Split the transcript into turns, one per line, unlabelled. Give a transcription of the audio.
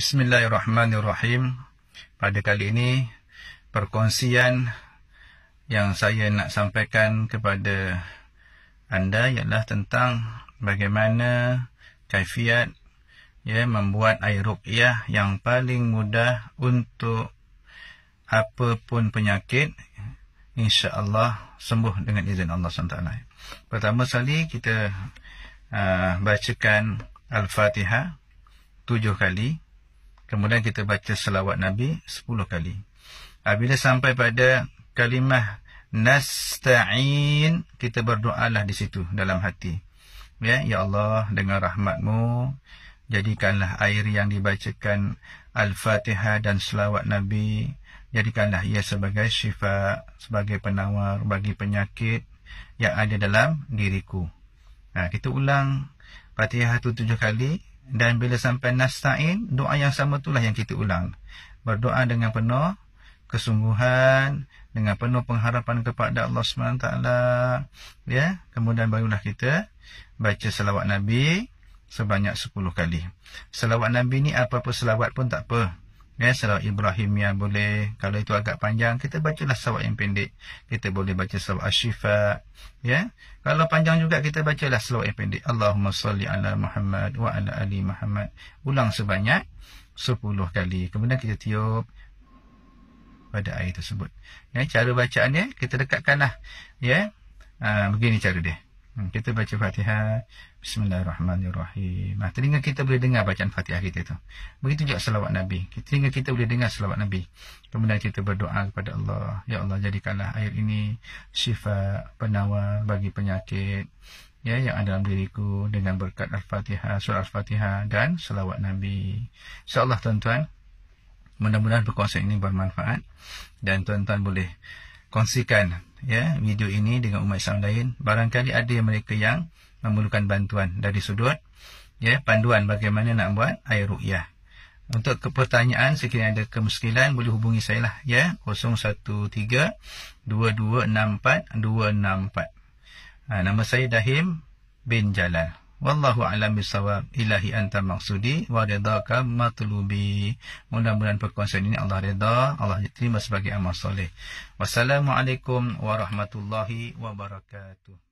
Bismillahirrahmanirrahim. Pada kali ini, perkongsian yang saya nak sampaikan kepada anda ialah tentang bagaimana kaifiat ya membuat air ruqyah yang paling mudah untuk apapun penyakit insya-Allah sembuh dengan izin Allah SWT. Pertama sekali kita uh, bacakan Al-Fatihah tujuh kali. Kemudian kita baca selawat Nabi 10 kali. Apabila sampai pada kalimah nasta'in, kita berdoalah di situ dalam hati. Ya, ya Allah, dengan rahmatmu, jadikanlah air yang dibacakan Al-Fatihah dan selawat Nabi, jadikanlah ia sebagai syifa, sebagai penawar bagi penyakit yang ada dalam diriku. Nah, kita ulang Fatihah tu tujuh kali, dan bila sampai nasta'in, doa yang sama itulah yang kita ulang. Berdoa dengan penuh kesungguhan, dengan penuh pengharapan kepada Allah SWT. Ya? Kemudian barulah kita baca selawat Nabi sebanyak 10 kali. Selawat Nabi ni apa-apa selawat pun tak apa. Ya, Sarawak Ibrahim yang boleh. Kalau itu agak panjang, kita bacalah Sarawak yang pendek. Kita boleh baca Sarawak Ashifa. Ya. Kalau panjang juga, kita bacalah Sarawak yang pendek. Allahumma salli ala Muhammad wa ala Ali Muhammad. Ulang sebanyak 10 kali. Kemudian kita tiup pada ayat tersebut. Ya, cara bacaannya, kita dekatkanlah. Ya. Ha, begini cara dia. Hmm, kita baca Fatihah Bismillahirrahmanirrahim. Nah, telinga kita boleh dengar bacaan Fatihah kita tu. Begitu juga selawat Nabi. Kita telinga kita boleh dengar selawat Nabi. Kemudian kita berdoa kepada Allah, ya Allah jadikanlah air ini syifa penawar bagi penyakit ya yang ada dalam diriku dengan berkat Al-Fatihah, surah Al-Fatihah dan selawat Nabi. Insya-Allah tuan-tuan, mudah-mudahan perkongsian ini bermanfaat dan tuan-tuan boleh kongsikan ya video ini dengan umat Islam lain barangkali ada mereka yang memerlukan bantuan dari sudut ya panduan bagaimana nak buat air ruqyah untuk kepertanyaan sekiranya ada kemuskilan boleh hubungi saya lah ya 013 2264 264 ha, nama saya Dahim bin Jalal Wallahu a'lam bisawab ilahi anta maqsudi wa ridaka matlubi. Mudah-mudahan perkongsian ini Allah reda, Allah terima sebagai amal soleh. Wassalamualaikum warahmatullahi wabarakatuh.